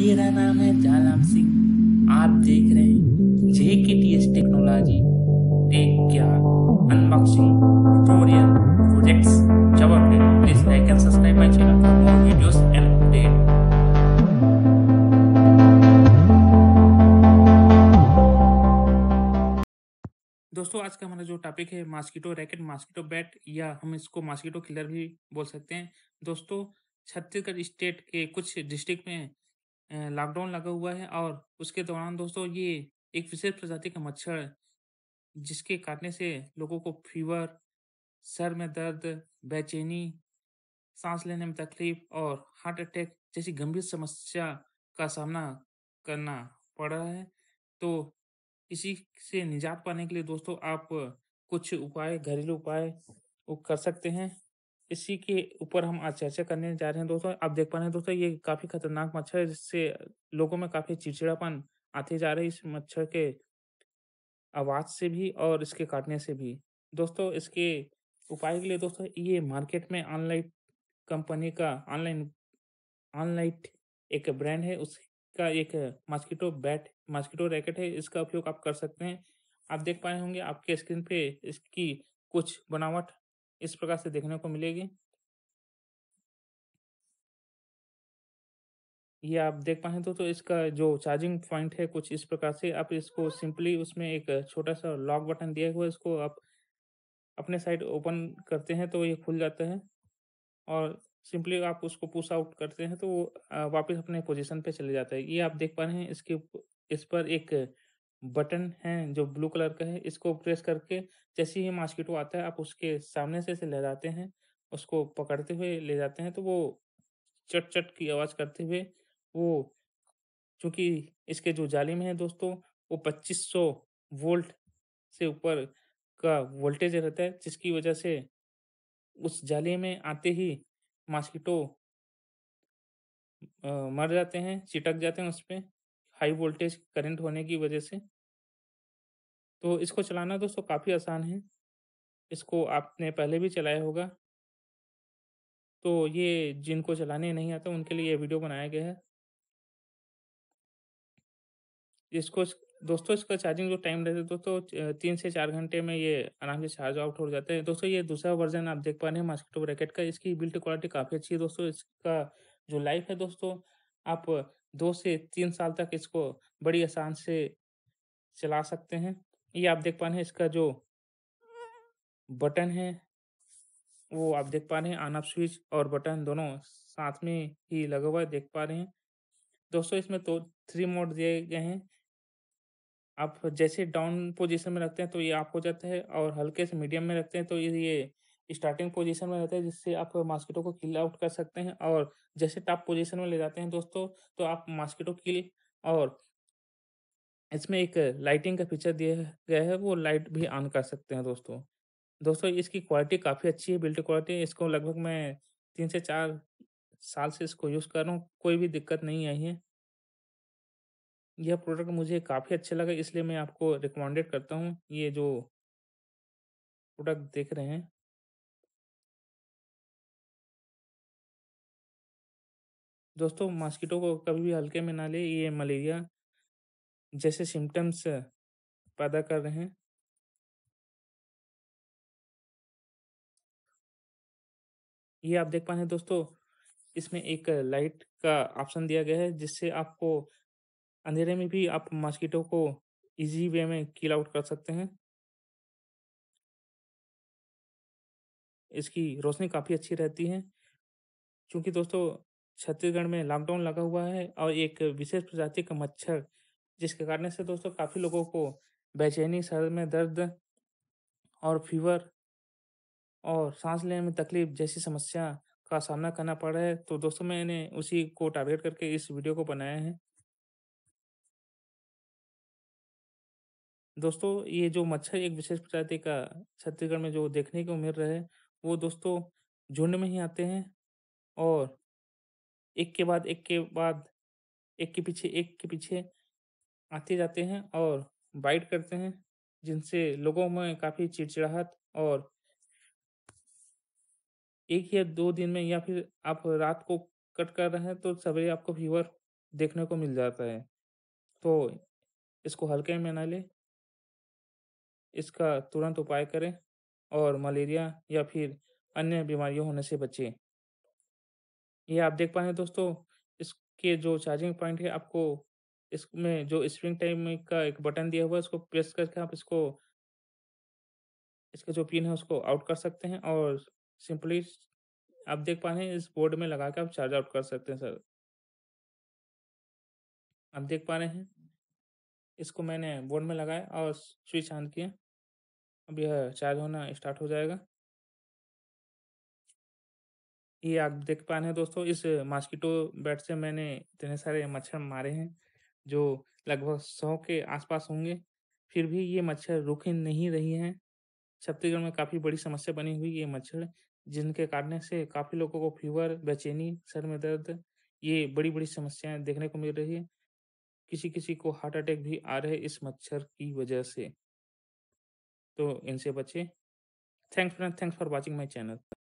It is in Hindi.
मेरा नाम है जालाम सिंह आप देख रहे हैं J K T S technology tech क्या अनबॉक्सिंग ट्यूटोरियल प्रोजेक्ट्स जब आप please like and subscribe my channel for more videos and update दोस्तों आज का हमारा जो टॉपिक है मास्किटो रैकेट मास्किटो बैट या हम इसको मास्किटो किलर भी बोल सकते हैं दोस्तों छत्तीसगढ़ स्टेट के कुछ डिस्ट्रिक्ट में लॉकडाउन लगा हुआ है और उसके दौरान दोस्तों ये एक विशेष प्रजाति का मच्छर जिसके काटने से लोगों को फीवर, सर में दर्द, बेचैनी, सांस लेने में तकलीफ और हार्ट अटैक जैसी गंभीर समस्या का सामना करना पड़ रहा है। तो इसी से निजात पाने के लिए दोस्तों आप कुछ उपाय घरेलू उपाय वो कर सकते हैं। इसी के ऊपर हम आज चर्चा करने जा रहे हैं दोस्तों आप देख पा रहे हैं दोस्तों ये काफी खतरनाक मच्छर है जिससे लोगों में काफी चिड़चिड़ापन आते जा रहे इस मच्छर के आवाज से भी और इसके काटने से भी दोस्तों इसके उपाय के लिए दोस्तों ये मार्केट में ऑनलाइन कंपनी का ऑनलाइन ऑनलाइन एक ब्रांड है उसका एक मॉस्किटो बैट मॉस्किटो रैकेट है इसका उपयोग आप कर सकते हैं आप देख पाए होंगे आपके स्क्रीन पे इसकी कुछ बनावट इस प्रकार से देखने को मिलेगी ये आप देख पाए तो, तो इसका जो चार्जिंग पॉइंट है कुछ इस प्रकार से आप इसको सिंपली उसमें एक छोटा सा लॉक बटन दिया हुआ इसको आप अपने साइड ओपन करते हैं तो ये खुल जाता है और सिंपली आप उसको पुश आउट करते हैं तो वो वापस अपने पोजीशन पे चले जाता है ये आप देख पा रहे हैं इसके इस पर एक बटन है जो ब्लू कलर का है इसको प्रेस करके जैसे ही मॉस्किटो आता है आप उसके सामने से इसे लहराते हैं उसको पकड़ते हुए ले जाते हैं तो वो चट चट की आवाज़ करते हुए वो चूँकि इसके जो जाली में है दोस्तों वो 2500 वोल्ट से ऊपर का वोल्टेज रहता है जिसकी वजह से उस जाली में आते ही मॉस्किटो मर जाते हैं चिटक जाते हैं उस पर हाई वोल्टेज करंट होने की वजह से तो इसको चलाना दोस्तों काफ़ी आसान है। इसको आपने पहले भी चलाया होगा। तो ये जिनको चलाने नहीं आता उनके लिए ये वीडियो बनाया गया है। इसको दोस्तों इसका चार्जिंग जो टाइम रहता है दोस्तों तीन से चार घंटे में ये आराम से चार्ज आउट हो जाता है। दोस्तों ये दूसरा वर्ज़न आप देख पा रहे हैं मॉस्किटो ब्रैकेट का इसकी बिल्ट क्वालिटी काफ़ी अच्छी है दोस्तों। इसका जो लाइफ़ है दोस्तों आप दो से तीन साल तक इसको बड़ी आसान से चला सकते हैं। ये आप देख पा रहे हैं इसका जो बटन है वो आप देख पा रहे हैं आन ऑफ स्विच और बटन दोनों साथ में ही लगा हुआ है देख पा रहे हैं दोस्तों इसमें तो थ्री मोड दिए गए हैं आप जैसे डाउन पोजीशन में रखते हैं तो ये आप हो जाता है और हल्के से मीडियम में रखते हैं तो ये स्टार्टिंग पोजीशन में रहता है जिससे आप मास्किटो को किल आउट कर सकते हैं और जैसे टॉप पोजीशन में ले जाते हैं दोस्तों तो आप मास्किटो किल और इसमें एक लाइटिंग का फीचर दिया गया है वो लाइट भी ऑन कर सकते हैं दोस्तों दोस्तों इसकी क्वालिटी काफ़ी अच्छी है बिल्ड क्वालिटी इसको लगभग मैं तीन से चार साल से इसको यूज़ कर रहा हूँ कोई भी दिक्कत नहीं आई है यह प्रोडक्ट मुझे काफ़ी अच्छा लगा इसलिए मैं आपको रिकमेंडेड करता हूँ ये जो प्रोडक्ट देख रहे हैं दोस्तों मॉस्किटो को कभी भी हल्के में ना ले ये मलेरिया जैसे सिम्टम्स पैदा कर रहे हैं ये आप देख पा रहे हैं दोस्तों इसमें एक लाइट का ऑप्शन दिया गया है जिससे आपको अंधेरे में भी आप मॉस्किटो को इजी वे में किल आउट कर सकते हैं इसकी रोशनी काफ़ी अच्छी रहती है क्योंकि दोस्तों छत्तीसगढ़ में लॉकडाउन लगा हुआ है और एक विशेष प्रजाति का मच्छर जिसके कारण से दोस्तों काफ़ी लोगों को बेचैनी सर में दर्द और फीवर और सांस लेने में तकलीफ जैसी समस्या का सामना करना पड़ रहा है तो दोस्तों मैंने उसी को टारगेट करके इस वीडियो को बनाया है दोस्तों ये जो मच्छर एक विशेष प्रजाति का छत्तीसगढ़ में जो देखने को मिल रहा है वो दोस्तों झुंड में ही आते हैं और एक के बाद एक के बाद एक के पीछे एक के पीछे आते जाते हैं और बाइट करते हैं जिनसे लोगों में काफ़ी चिड़चिड़ाहट और एक या दो दिन में या फिर आप रात को कट कर रहे हैं तो सवेरे आपको फीवर देखने को मिल जाता है तो इसको हल्के में ना लें इसका तुरंत उपाय करें और मलेरिया या फिर अन्य बीमारियों होने से बचें ये आप देख पा रहे हैं दोस्तों इसके जो चार्जिंग पॉइंट है आपको इसमें जो स्प्रिंग टाइम का एक बटन दिया हुआ है उसको प्रेस करके आप इसको इसका जो पिन है उसको आउट कर सकते हैं और सिंपली आप देख पा रहे हैं इस बोर्ड में लगा के आप चार्ज आउट कर सकते हैं सर आप देख पा रहे हैं इसको मैंने बोर्ड में लगाया और स्विच ऑन किया अब यह चार्ज होना स्टार्ट हो जाएगा ये आप देख पा रहे हैं दोस्तों इस मास्किटो बैट से मैंने इतने सारे मच्छर मारे हैं जो लगभग सौ के आसपास होंगे, फिर भी ये मच्छर रुके नहीं रही हैं। छत्तीसगढ़ में काफ़ी बड़ी समस्या बनी हुई ये मच्छर जिनके कारण से काफ़ी लोगों को फ़ीवर, बेचैनी, सर में दर्द ये बड़ी-बड़ी समस्याएँ देखने को मिल रही है। किसी-किसी को हार्ट अटैक भी आ रहे इस मच्छर की वजह से। तो इनसे बचे thanks friend thanks for watching my channel.